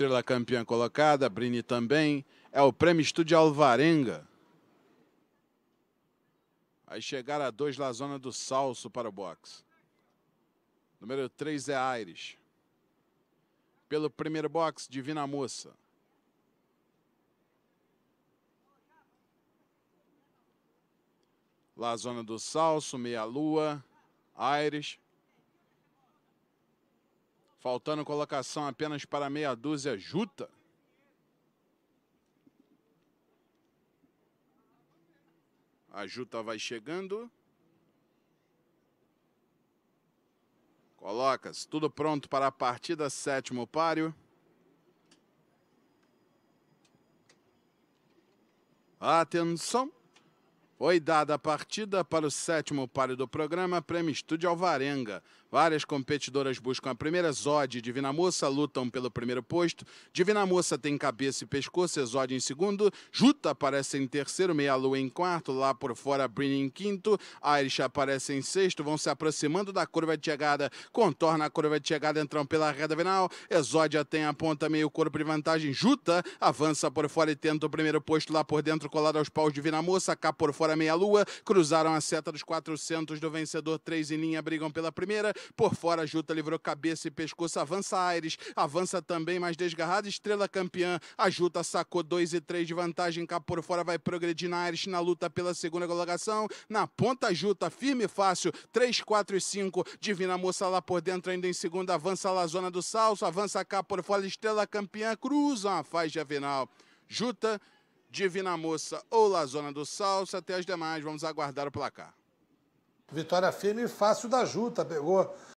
estrela campeã colocada, Brini também. É o Prêmio Estúdio Alvarenga. Aí chegar a dois na zona do Salso para o box. Número 3 é Aires. Pelo primeiro box, Divina Moça. Lá zona do Salso, Meia Lua, Aires. Faltando colocação apenas para meia dúzia, Juta. A Juta vai chegando. Colocas, tudo pronto para a partida, sétimo páreo. Atenção! Foi dada a partida para o sétimo páreo do programa, Prêmio Estúdio Alvarenga. Várias competidoras buscam a primeira Zod e Divina Moça, lutam pelo primeiro posto. Divina Moça tem cabeça e pescoço, Zod em segundo. Juta aparece em terceiro, Meia Lua em quarto. Lá por fora, Brin em quinto. Irish aparece em sexto, vão se aproximando da curva de chegada. Contorna a curva de chegada, entram pela reta final. Exódia tem a ponta meio corpo de vantagem. Juta avança por fora e tenta o primeiro posto lá por dentro, colado aos paus de Moça. Cá por fora, meia lua. Cruzaram a seta dos 400 do vencedor. Três em linha brigam pela primeira. Por fora, Juta livrou cabeça e pescoço. Avança Aires. Avança também, mais desgarrada. Estrela campeã. A Juta sacou 2 e 3 de vantagem. Cá por fora vai progredir na Aires na luta pela segunda colocação. Na ponta, Juta. Firme e fácil. 3, 4 e 5. Divina Moça lá por dentro, ainda em segunda. Avança lá, zona do Salso. Avança cá por fora. Estrela campeã. Cruzam a faixa final. Juta. Divina Moça ou La Zona do salso Até as demais, vamos aguardar o placar. Vitória firme e fácil da Juta. Pegou